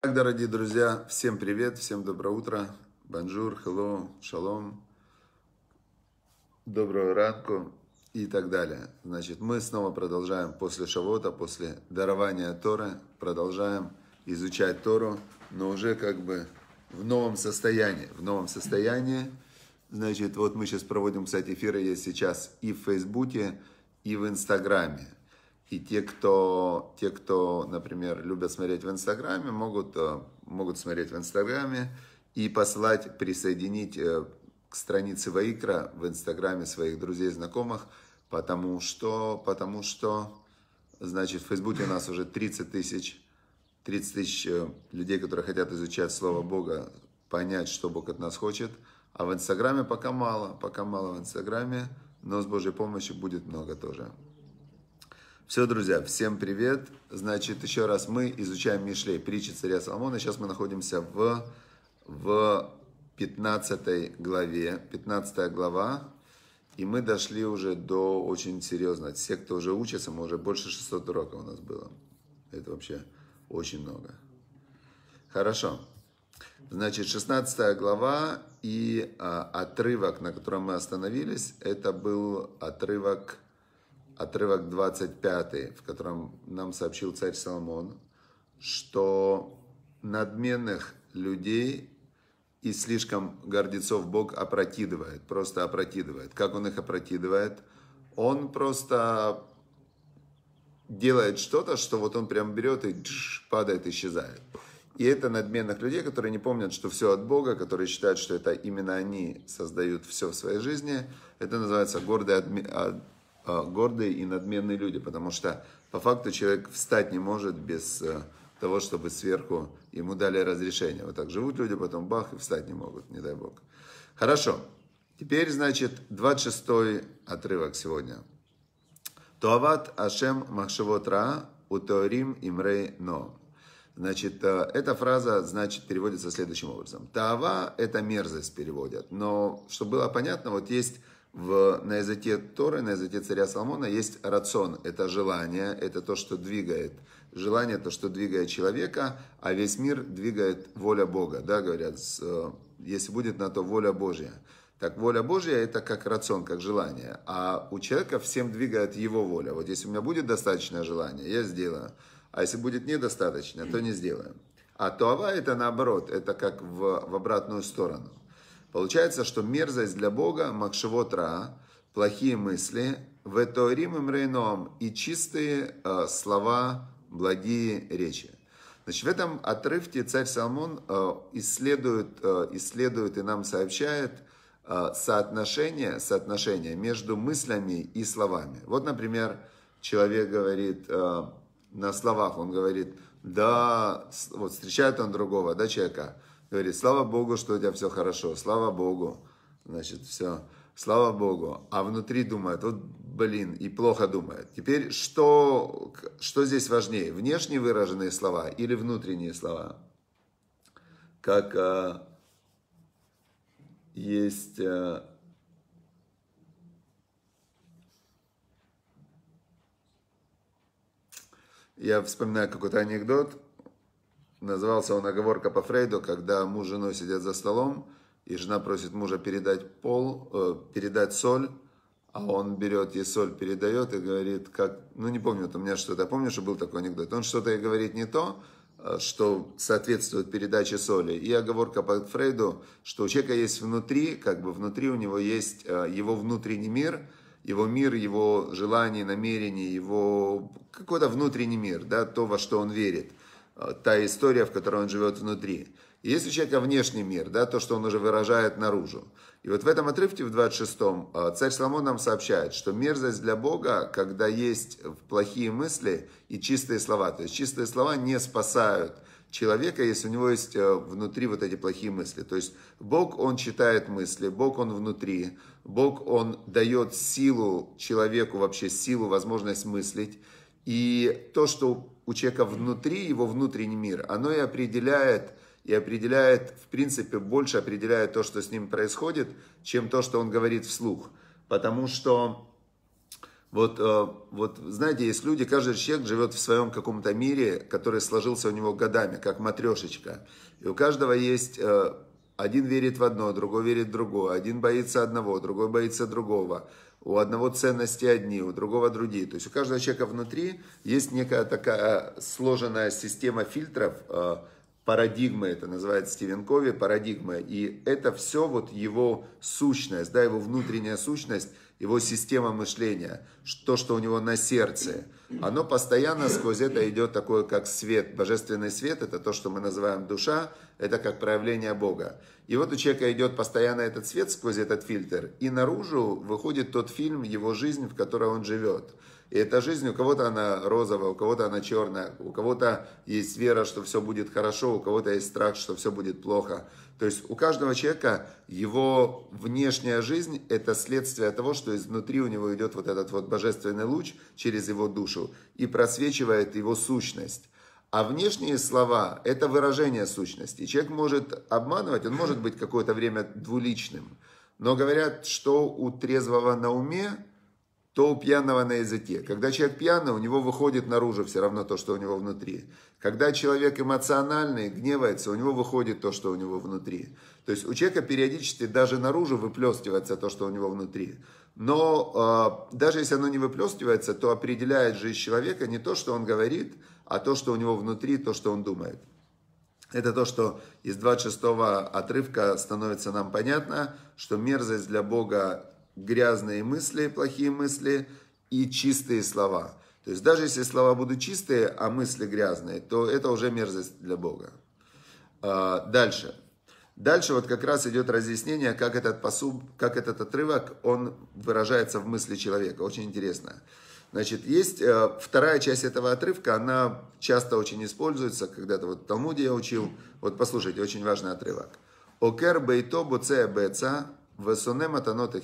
Так, дорогие друзья, всем привет, всем доброе утро, бонжур, hello, шалом, доброго ранку и так далее. Значит, мы снова продолжаем после Шавота, после дарования Торы, продолжаем изучать Тору, но уже как бы в новом состоянии, в новом состоянии. Значит, вот мы сейчас проводим, кстати, эфиры есть сейчас и в Фейсбуке, и в Инстаграме. И те, кто, те, кто, например, любят смотреть в Инстаграме, могут, э, могут смотреть в Инстаграме и послать, присоединить э, к странице Ваикра в Инстаграме своих друзей и знакомых, потому что, потому что, значит, в Фейсбуке у нас уже 30 тысяч, 30 тысяч э, людей, которые хотят изучать Слово Бога, понять, что Бог от нас хочет, а в Инстаграме пока мало, пока мало в Инстаграме, но с Божьей помощью будет много тоже. Все, друзья, всем привет. Значит, еще раз мы изучаем Мишлей, притчи царя Соломона. Сейчас мы находимся в, в 15 главе. 15 глава. И мы дошли уже до очень серьезно. Все, кто уже учится, мы уже больше 600 уроков у нас было. Это вообще очень много. Хорошо. Значит, 16 глава и а, отрывок, на котором мы остановились, это был отрывок отрывок 25, в котором нам сообщил царь Соломон, что надменных людей и слишком гордецов Бог опрокидывает, просто опрокидывает. Как он их опрокидывает? Он просто делает что-то, что вот он прям берет и тш, падает, исчезает. И это надменных людей, которые не помнят, что все от Бога, которые считают, что это именно они создают все в своей жизни. Это называется гордый. А, Э, гордые и надменные люди, потому что по факту человек встать не может без э, того, чтобы сверху ему дали разрешение. Вот так живут люди, потом бах, и встать не могут, не дай бог. Хорошо. Теперь, значит, 26 отрывок сегодня. Туават Ашем Махшевот Ра Утоорим Имрей Но. Значит, э, эта фраза, значит, переводится следующим образом. Таава – это мерзость переводят. Но, чтобы было понятно, вот есть в, на языке Торы, на языке царя Соломона есть рацион. Это желание, это то, что двигает. Желание то, что двигает человека, а весь мир двигает воля Бога. Да, говорят, э, если будет на то воля Божья. Так воля Божья это как рацион, как желание. А у человека всем двигает его воля. Вот если у меня будет достаточное желание, я сделаю. А если будет недостаточно, то не сделаем. А туава это наоборот, это как в, в обратную сторону. Получается, что мерзость для Бога, макшевотра, плохие мысли, веторим им рейном и чистые э, слова, благие речи. Значит, в этом отрывке царь Соломон э, исследует, э, исследует и нам сообщает соотношение, соотношение между мыслями и словами. Вот, например, человек говорит на словах, он говорит, да, вот встречает он другого, да, человека – Говорит, слава Богу, что у тебя все хорошо, слава Богу. Значит, все, слава Богу. А внутри думает, вот, блин, и плохо думает. Теперь, что, что здесь важнее, внешне выраженные слова или внутренние слова? Как а, есть... А, я вспоминаю какой-то анекдот, Назывался он «Оговорка по Фрейду», когда муж с женой сидят за столом, и жена просит мужа передать пол, э, передать соль, а он берет ей соль, передает и говорит, как, ну не помню, вот у меня что-то, помню, что был такой анекдот, он что-то и говорит не то, э, что соответствует передаче соли. И оговорка по Фрейду, что у человека есть внутри, как бы внутри у него есть э, его внутренний мир, его мир, его желаний, намерений, его какой-то внутренний мир, да, то, во что он верит. Э, та история, в которой он живет внутри. И есть у человека внешний мир, да, то, что он уже выражает наружу. И вот в этом отрывке, в 26-м, э, царь Соломон нам сообщает, что мерзость для Бога, когда есть плохие мысли и чистые слова. То есть чистые слова не спасают человека, если у него есть э, внутри вот эти плохие мысли. То есть Бог, Он читает мысли, Бог, Он внутри, Бог, Он дает силу человеку, вообще силу, возможность мыслить. И то, что у человека внутри, его внутренний мир, оно и определяет, и определяет, в принципе, больше определяет то, что с ним происходит, чем то, что он говорит вслух. Потому что, вот, э, вот знаете, есть люди, каждый человек живет в своем каком-то мире, который сложился у него годами, как матрешечка. И у каждого есть э, один верит в одно, другой верит в другое, один боится одного, другой боится другого у одного ценности одни, у другого другие. То есть у каждого человека внутри есть некая такая сложенная система фильтров, э, парадигма, это называется Стивен Кови, парадигма. И это все вот его сущность, да, его внутренняя сущность, его система мышления, то, что у него на сердце. Оно постоянно сквозь это идет такое, как свет. Божественный свет – это то, что мы называем душа, это как проявление Бога. И вот у человека идет постоянно этот свет сквозь этот фильтр, и наружу выходит тот фильм, его жизнь, в которой он живет. И эта жизнь, у кого-то она розовая, у кого-то она черная, у кого-то есть вера, что все будет хорошо, у кого-то есть страх, что все будет плохо. То есть у каждого человека его внешняя жизнь – это следствие того, что изнутри у него идет вот этот вот божественный луч через его душу и просвечивает его сущность. А внешние слова – это выражение сущности. Человек может обманывать, он может быть какое-то время двуличным. Но говорят, что у трезвого на уме – то у пьяного на языке. Когда человек пьяный, у него выходит наружу все равно то, что у него внутри. Когда человек эмоциональный, гневается, у него выходит то, что у него внутри. То есть у человека периодически даже наружу выплескивается то, что у него внутри. Но э, даже если оно не выплескивается, то определяет жизнь человека не то, что он говорит, а то, что у него внутри, то, что он думает. Это то, что из 26 отрывка становится нам понятно, что мерзость для Бога грязные мысли, плохие мысли и чистые слова. То есть даже если слова будут чистые, а мысли грязные, то это уже мерзость для Бога. А, дальше. Дальше вот как раз идет разъяснение, как этот, посуд, как этот отрывок, он выражается в мысли человека. Очень интересно. Значит, есть э, вторая часть этого отрывка, она часто очень используется, когда-то вот в Талмуде я учил. Вот послушайте, очень важный отрывок. «Окер бейто буцея беца весунем атанот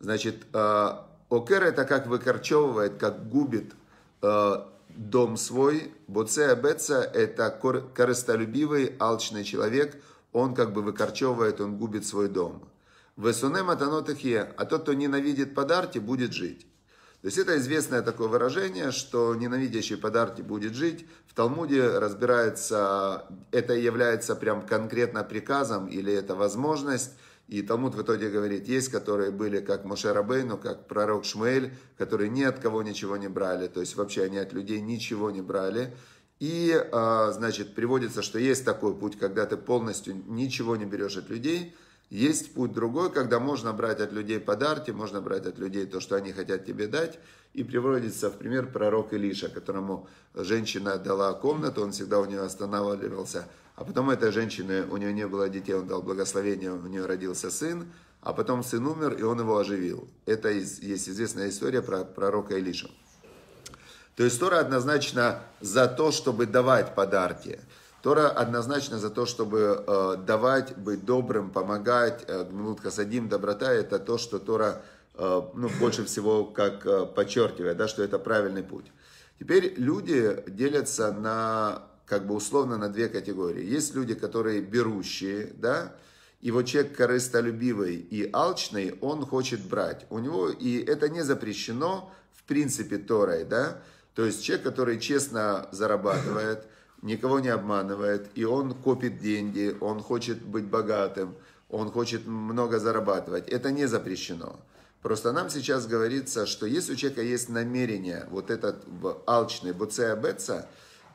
Значит, э, окер это как выкорчевывает, как губит э, дом свой. Боцея Беца это корыстолюбивый, алчный человек. Он как бы выкорчевывает, он губит свой дом. Весуне матанотахе, а тот, кто ненавидит подарки, будет жить. То есть это известное такое выражение, что ненавидящий подарки будет жить. В Талмуде разбирается, это является прям конкретно приказом или это возможность и Талмуд в итоге говорит, есть, которые были как Моше Рабейну, как пророк Шмель, которые ни от кого ничего не брали, то есть вообще они от людей ничего не брали. И, а, значит, приводится, что есть такой путь, когда ты полностью ничего не берешь от людей. Есть путь другой, когда можно брать от людей подарки, можно брать от людей то, что они хотят тебе дать. И приводится в пример пророк Илиша, которому женщина дала комнату, он всегда у нее останавливался – а потом этой женщины, у нее не было детей, он дал благословение, у нее родился сын, а потом сын умер, и он его оживил. Это из, есть известная история про пророка Илишу. То есть Тора однозначно за то, чтобы давать подарки. Тора однозначно за то, чтобы э, давать, быть добрым, помогать. Э, минутка садим, доброта – это то, что Тора э, ну, больше всего как э, подчеркивает, да, что это правильный путь. Теперь люди делятся на как бы условно на две категории. Есть люди, которые берущие, да, и вот человек корыстолюбивый и алчный, он хочет брать. У него, и это не запрещено, в принципе, Торой, да, то есть человек, который честно зарабатывает, никого не обманывает, и он копит деньги, он хочет быть богатым, он хочет много зарабатывать. Это не запрещено. Просто нам сейчас говорится, что если у человека есть намерение, вот этот алчный буцея бетца,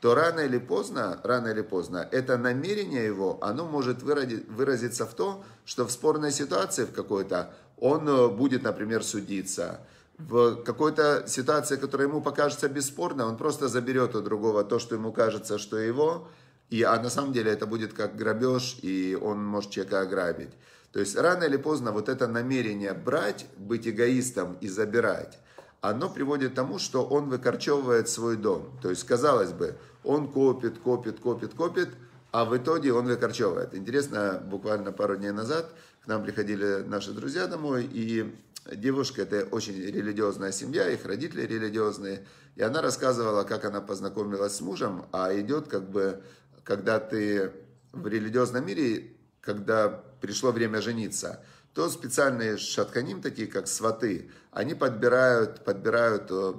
то рано или поздно, рано или поздно, это намерение его, оно может выразиться в том, что в спорной ситуации в какой-то он э, будет, например, судиться, в какой-то ситуации, которая ему покажется бесспорной, он просто заберет у другого то, что ему кажется, что его, и, а на самом деле это будет как грабеж, и он может человека ограбить. То есть рано или поздно вот это намерение брать, быть эгоистом и забирать, оно приводит к тому, что он выкорчевывает свой дом. То есть, казалось бы, он копит, копит, копит, копит, а в итоге он выкорчевывает. Интересно, буквально пару дней назад к нам приходили наши друзья домой, и девушка, это очень религиозная семья, их родители религиозные, и она рассказывала, как она познакомилась с мужем, а идет как бы, когда ты в религиозном мире, когда пришло время жениться, то специальные шатканим, такие как сваты, они подбирают, подбирают э,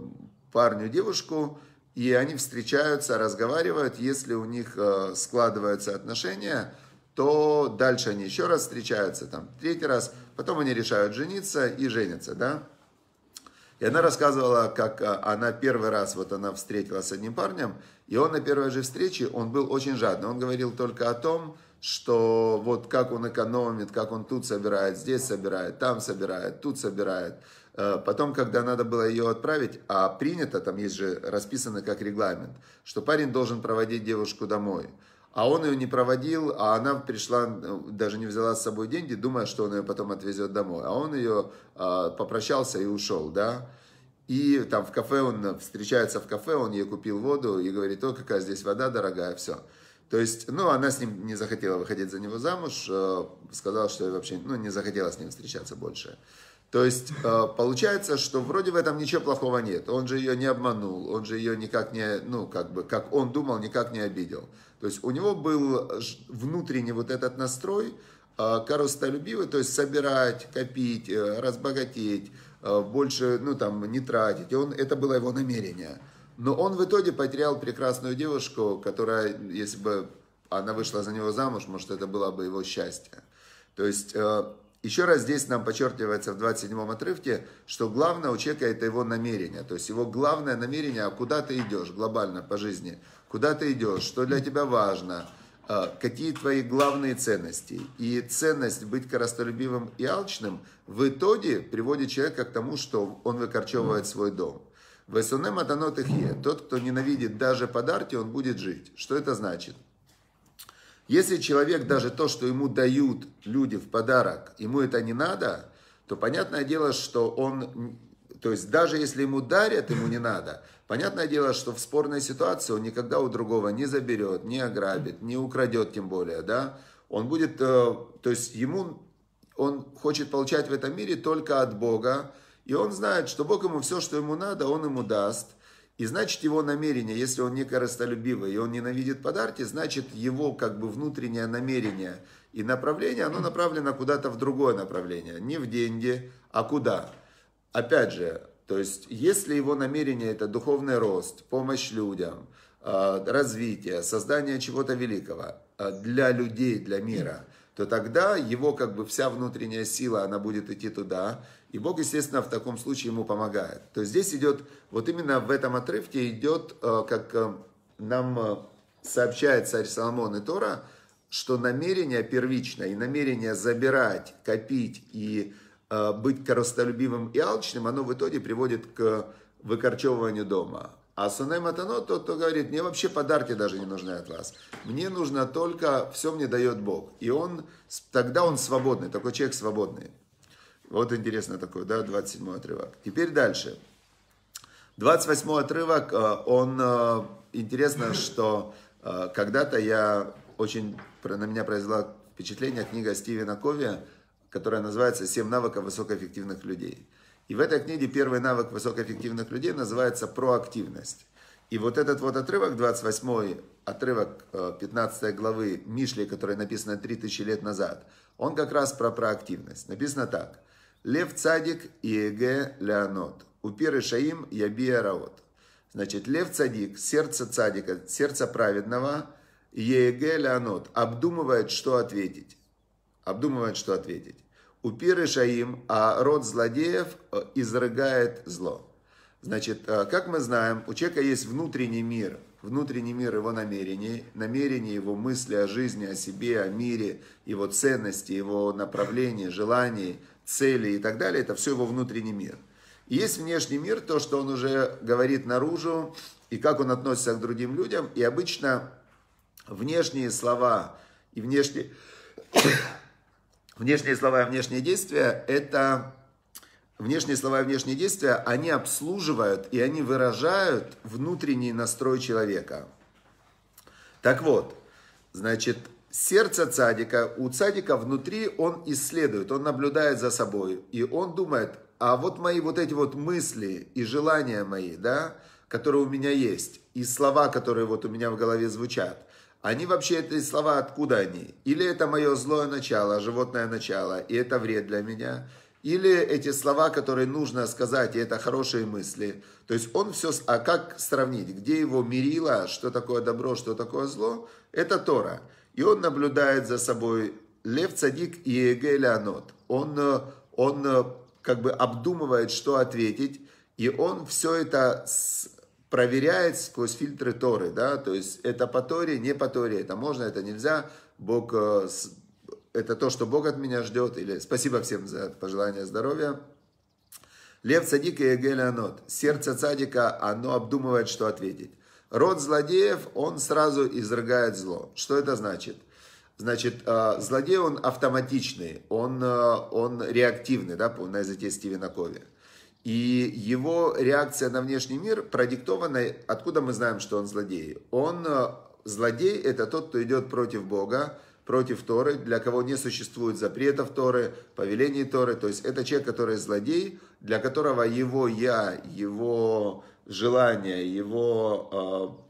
парню девушку, и они встречаются, разговаривают, если у них э, складываются отношения, то дальше они еще раз встречаются, там, третий раз, потом они решают жениться и женятся, да. И она рассказывала, как э, она первый раз, вот она встретилась с одним парнем, и он на первой же встрече, он был очень жадный, он говорил только о том, что вот как он экономит, как он тут собирает, здесь собирает, там собирает, тут собирает. Э, потом, когда надо было ее отправить, а принято, там есть же расписано как регламент, что парень должен проводить девушку домой. А он ее не проводил, а она пришла, э, даже не взяла с собой деньги, думая, что он ее потом отвезет домой. А он ее а, э, попрощался и ушел, да. И там в кафе он встречается в кафе, он ей купил воду и говорит, о, какая здесь вода дорогая, все. То есть, ну, она с ним не захотела выходить за него замуж, сказала, что вообще, ну, не захотела с ним встречаться больше. То есть э, получается, что вроде в этом ничего плохого нет. Он же ее не обманул, он же ее никак не, ну, как бы, как он думал, никак не обидел. То есть у него был внутренний вот этот настрой, э, корыстолюбивый, то есть собирать, копить, э, разбогатеть, больше, ну, там, не тратить. Он, это было его намерение. Но он в итоге потерял прекрасную девушку, которая, если бы она вышла за него замуж, может, это было бы его счастье. То есть еще раз здесь нам подчеркивается в 27-м отрывке, что главное у человека это его намерение. То есть его главное намерение, а куда ты идешь глобально по жизни, куда ты идешь, что для тебя важно, а, какие твои главные ценности. И ценность быть коростолюбивым и алчным в итоге приводит человека к тому, что он выкорчевывает свой дом. Весунем эм атанот Тот, кто ненавидит даже подарки, он будет жить. Что это значит? Если человек даже то, что ему дают люди в подарок, ему это не надо, то понятное дело, что он, то есть даже если ему дарят, ему не надо, понятное дело, что в спорной ситуации он никогда у другого не заберет, не ограбит, не украдет тем более, да, он будет, э, то есть ему, он хочет получать в этом мире только от Бога, и он знает, что Бог ему все, что ему надо, он ему даст – и значит, его намерение, если он не коростолюбивый, и он ненавидит подарки, значит, его как бы внутреннее намерение и направление, оно направлено куда-то в другое направление. Не в деньги, а куда? Опять же, то есть, если его намерение это духовный рост, помощь людям, э, развитие, создание чего-то великого э, для людей, для мира – то тогда его как бы вся внутренняя сила, она будет идти туда, и Бог, естественно, в таком случае ему помогает. То есть здесь идет, вот именно в этом отрывке идет, э, как э, нам э, сообщает царь Соломон и Тора, что намерение первичное и намерение забирать, копить и быть коростолюбивым и алчным, оно в итоге приводит к выкорчевыванию дома. А Санэ Матано тот, кто говорит, мне вообще подарки даже не нужны от вас. Мне нужно только, все мне дает Бог. И он, тогда он свободный, такой человек свободный. Вот интересно такое, да, 27 отрывок. Теперь дальше. 28 отрывок, э, он, э, интересно, что э, когда-то я очень, на меня произвела впечатление книга Стивена Кови, которая называется «Семь навыков высокоэффективных людей». И в этой книге первый навык высокоэффективных людей называется проактивность. И вот этот вот отрывок, 28 отрывок 15 э, главы Мишли, который написано 3000 лет назад, он как раз про проактивность. Написано так. Лев Цадик и Еге Леонот. Упиры Шаим Ябия Раот. Значит, Лев Цадик, сердце Цадика, сердце праведного, Еге Леонот, обдумывает, что ответить. Обдумывает, что ответить. У и Шаим, а род злодеев э, изрыгает зло. Значит, э, как мы знаем, у человека есть внутренний мир, внутренний мир его намерений, намерения его мысли о жизни, о себе, о мире, его ценности, его направления, желаний, целей и так далее. Это все его внутренний мир. И есть внешний мир, то, что он уже говорит наружу, и как он относится к другим людям. И обычно внешние слова и внешние Внешние слова и внешние действия – это внешние слова и внешние действия, они обслуживают и они выражают внутренний настрой человека. Так вот, значит, сердце цадика, у цадика внутри он исследует, он наблюдает за собой, и он думает, а вот мои вот эти вот мысли и желания мои, да, которые у меня есть, и слова, которые вот у меня в голове звучат, они вообще, эти слова, откуда они? Или это мое злое начало, животное начало, и это вред для меня? Или эти слова, которые нужно сказать, и это хорошие мысли? То есть он все... А как сравнить? Где его мерило, что такое добро, что такое зло? Это Тора. И он наблюдает за собой Лев Цадик и Егелянот. Он, он э, как бы обдумывает, что ответить, и он все это проверяет сквозь фильтры Торы, да, то есть это по Торе, не по Торе, это можно, это нельзя, Бог, э, это то, что Бог от меня ждет, или спасибо всем за пожелание здоровья. Лев цадик и Егелянот, сердце цадика, оно обдумывает, что ответить. Род злодеев, он сразу изрыгает зло. Что это значит? Значит, э, злодей, он автоматичный, он, э, он реактивный, да, на языке Стивена Кови. И его реакция на внешний мир продиктована, откуда мы знаем, что он злодей. Он э, злодей – это тот, кто идет против Бога, против Торы, для кого не существует запретов Торы, повелений Торы. То есть это человек, который злодей, для которого его «я», его желание, его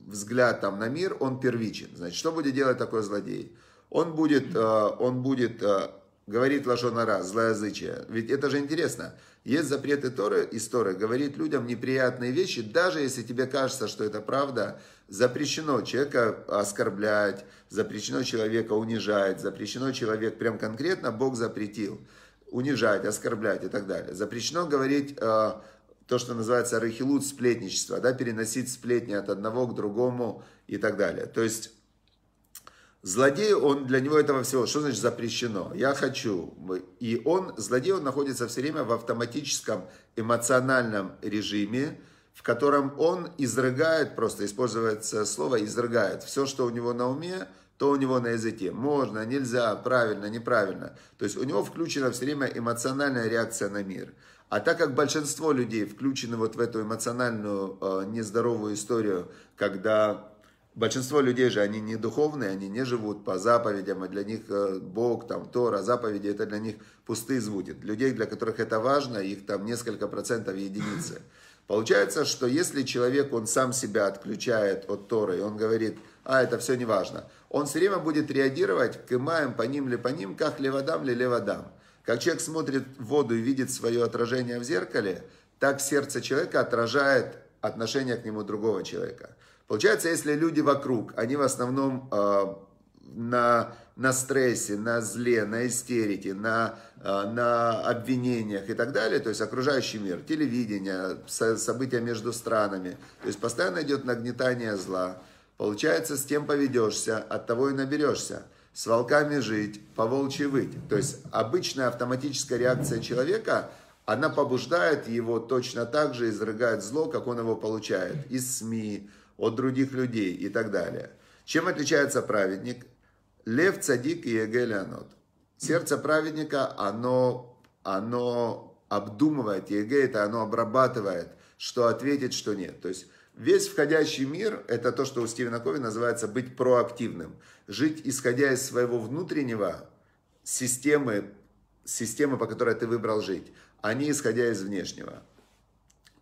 э, взгляд там, на мир, он первичен. Значит, что будет делать такой злодей? Он будет, э, он будет э, говорить лошонара, злоязычие. Ведь это же интересно – есть запреты Торы, из Торы говорить людям неприятные вещи, даже если тебе кажется, что это правда, запрещено человека оскорблять, запрещено человека унижать, запрещено человек, прям конкретно Бог запретил унижать, оскорблять и так далее. Запрещено говорить э, то, что называется рахилут, сплетничество, да, переносить сплетни от одного к другому и так далее. То есть Злодей, он для него этого всего, что значит запрещено? Я хочу. И он, злодей, он находится все время в автоматическом эмоциональном режиме, в котором он изрыгает, просто используется слово изрыгает, все, что у него на уме, то у него на языке. Можно, нельзя, правильно, неправильно. То есть у него включена все время эмоциональная реакция на мир. А так как большинство людей включены вот в эту эмоциональную э, нездоровую историю, когда Большинство людей же, они не духовные, они не живут по заповедям, а для них э, Бог, там, Тора, заповеди, это для них пустые звуки. Людей, для которых это важно, их там несколько процентов единицы. Получается, что если человек, он сам себя отключает от Торы, и он говорит, а, это все не важно, он все время будет реагировать к имаям, по ним ли по ним, как леводам ли леводам. Как человек смотрит в воду и видит свое отражение в зеркале, так сердце человека отражает отношение к нему другого человека – Получается, если люди вокруг, они в основном э, на, на стрессе, на зле, на истерике, на, э, на обвинениях и так далее, то есть окружающий мир, телевидение, со, события между странами, то есть постоянно идет нагнетание зла. Получается, с тем поведешься, от того и наберешься. С волками жить, по волчьи выть. То есть обычная автоматическая реакция человека она побуждает его точно так же изрыгать зло, как он его получает из СМИ, от других людей и так далее. Чем отличается праведник? Лев, цадик и Егелянот. Сердце праведника, оно, оно обдумывает, Еге это оно обрабатывает, что ответит, что нет. То есть весь входящий мир – это то, что у Стивена Кови называется быть проактивным. Жить, исходя из своего внутреннего системы, системы, по которой ты выбрал жить, а не исходя из внешнего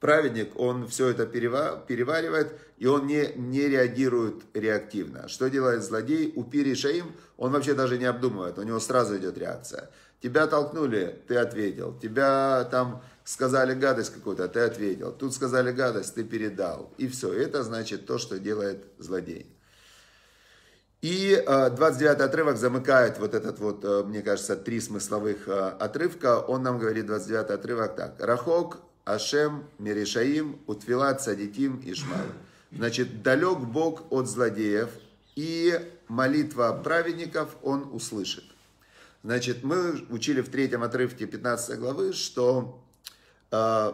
праведник, он все это переваривает, и он не, не реагирует реактивно. Что делает злодей? Упири Шаим, он вообще даже не обдумывает, у него сразу идет реакция. Тебя толкнули, ты ответил. Тебя там сказали гадость какую-то, ты ответил. Тут сказали гадость, ты передал. И все. Это значит то, что делает злодей. И 29 а, отрывок замыкает вот этот вот, э, мне кажется, три смысловых э, отрывка. Он нам говорит 29 отрывок так. Рахок Ашем Мерешаим Утфилат Садитим Ишмаль. Значит, далек Бог от злодеев, и молитва праведников он услышит. Значит, мы учили в третьем отрывке 15 главы, что э,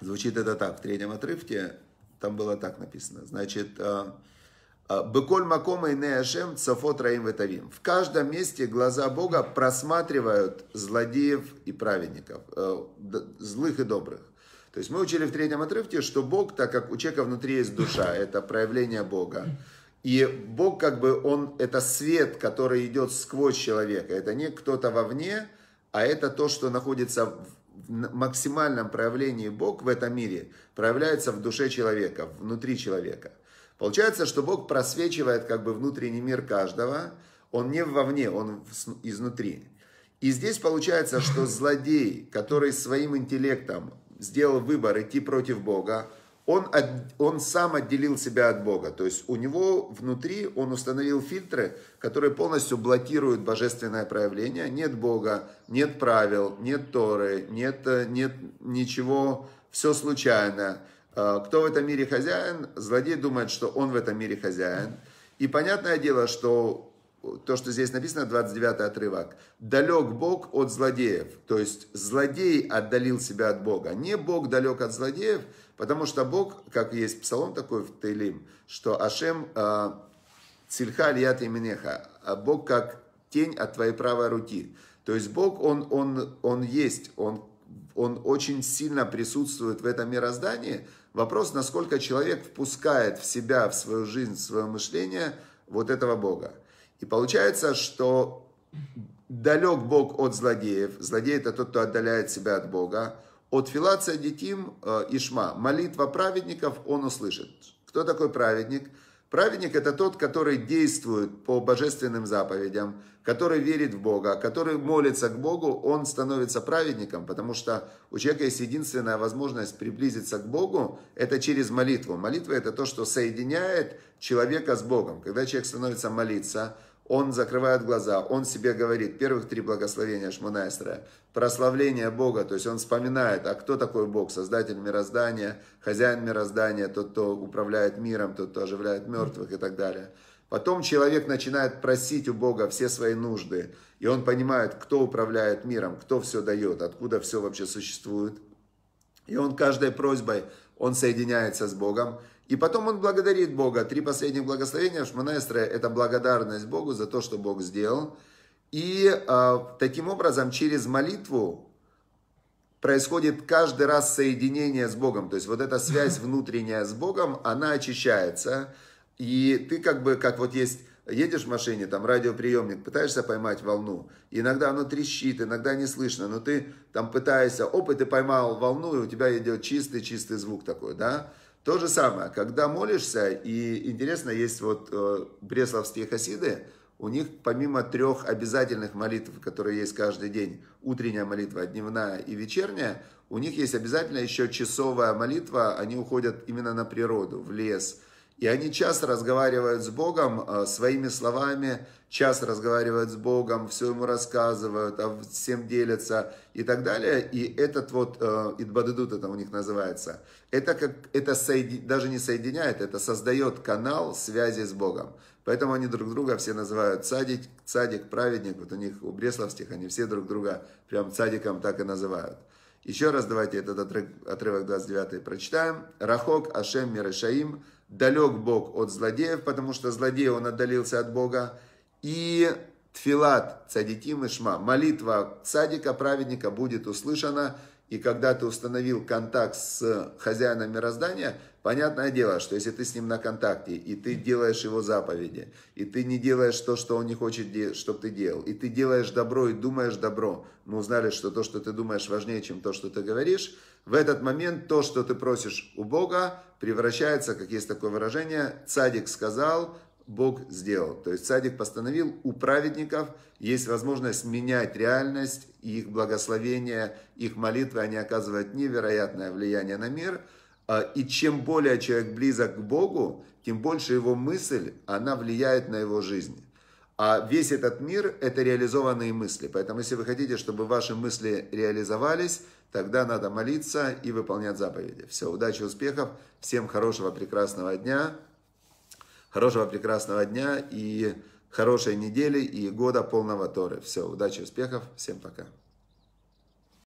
звучит это так, в третьем отрывке там было так написано. Значит, э, а, Быколь макома и неашем цафот раим ветавим. В каждом месте глаза Бога просматривают злодеев и праведников, э, злых и добрых. То есть мы учили в третьем отрывке, что Бог, так как у человека внутри есть душа, это проявление Бога. И Бог как бы, он, это свет, который идет сквозь человека. Это не кто-то вовне, а это то, что находится в максимальном проявлении Бог в этом мире, проявляется в душе человека, внутри человека. Получается, что Бог просвечивает как бы внутренний мир каждого, он не вовне, он изнутри. И здесь получается, что злодей, который своим интеллектом сделал выбор идти против Бога, он, от, он сам отделил себя от Бога. То есть у него внутри он установил фильтры, которые полностью блокируют божественное проявление. Нет Бога, нет правил, нет Торы, нет, э, нет ничего, все случайно. Э, кто в этом мире хозяин, злодей думает, что он в этом мире хозяин. И понятное дело, что э, то, что здесь написано, 29 отрывок. Далек Бог от злодеев. То есть злодей отдалил себя от Бога. Не Бог далек от злодеев, потому что Бог, как есть псалом такой в Тейлим, что Ашем э, цильха лият именеха. А Бог как тень от твоей правой руки. То есть Бог, он, он, он есть, он, он очень сильно присутствует в этом мироздании, Вопрос, насколько человек впускает в себя, в свою жизнь, в свое мышление вот этого Бога. И получается, что далек Бог от злодеев. Злодей – это тот, кто отдаляет себя от Бога. От филация детим э, Ишма, молитва праведников он услышит. Кто такой праведник? Праведник Праведник – это тот, который действует по божественным заповедям, который верит в Бога, который молится к Богу, он становится праведником, потому что у человека есть единственная возможность приблизиться к Богу – это через молитву. Молитва – это то, что соединяет человека с Богом. Когда человек становится молиться – он закрывает глаза, он себе говорит, первых три благословения Шмонайсера, прославление Бога, то есть он вспоминает, а кто такой Бог, создатель мироздания, хозяин мироздания, тот, кто управляет миром, тот, кто оживляет мертвых и так далее. Потом человек начинает просить у Бога все свои нужды, и он понимает, кто управляет миром, кто все дает, откуда все вообще существует. И он каждой просьбой, он соединяется с Богом, и потом он благодарит Бога. Три последних благословения в Шманестре – это благодарность Богу за то, что Бог сделал. И э, таким образом через молитву происходит каждый раз соединение с Богом. То есть вот эта связь внутренняя с Богом, она очищается. И ты как бы, как вот есть едешь в машине, там радиоприемник, пытаешься поймать волну. Иногда оно трещит, иногда не слышно, но ты там пытаешься, оп, ты поймал волну, и у тебя идет чистый-чистый звук такой, да? То же самое, когда молишься, и интересно, есть вот э, бресловские хасиды, у них помимо трех обязательных молитв, которые есть каждый день, утренняя молитва, дневная и вечерняя, у них есть обязательно еще часовая молитва, они уходят именно на природу, в лес, и они часто разговаривают с Богом э, своими словами, часто разговаривают с Богом, все ему рассказывают, а всем делятся и так далее. И этот вот, э, Идбадыдут это у них называется, это, как, это соединя, даже не соединяет, это создает канал связи с Богом. Поэтому они друг друга все называют цадик, цадик, праведник. Вот у них, у бресловских, они все друг друга прям цадиком так и называют. Еще раз давайте этот отрывок 29 прочитаем. Рахок Ашем Мирешаим далек Бог от злодеев, потому что злодей он отдалился от Бога, и тфилат цадитим и шма, молитва цадика, праведника, будет услышана, и когда ты установил контакт с хозяином мироздания – Понятное дело, что если ты с ним на контакте, и ты делаешь его заповеди, и ты не делаешь то, что он не хочет, чтобы ты делал, и ты делаешь добро и думаешь добро, мы узнали, что то, что ты думаешь, важнее, чем то, что ты говоришь, в этот момент то, что ты просишь у Бога, превращается, как есть такое выражение, цадик сказал, Бог сделал. То есть садик постановил, у праведников есть возможность менять реальность, и их благословение, их молитвы, они оказывают невероятное влияние на мир – а, и чем более человек близок к Богу, тем больше его мысль, она влияет на его жизнь. А весь этот мир – это реализованные мысли. Поэтому, если вы хотите, чтобы ваши мысли реализовались, тогда надо молиться и выполнять заповеди. Все, удачи, успехов, всем хорошего, прекрасного дня, хорошего, прекрасного дня и хорошей недели и года полного Торы. Все, удачи, успехов, всем пока.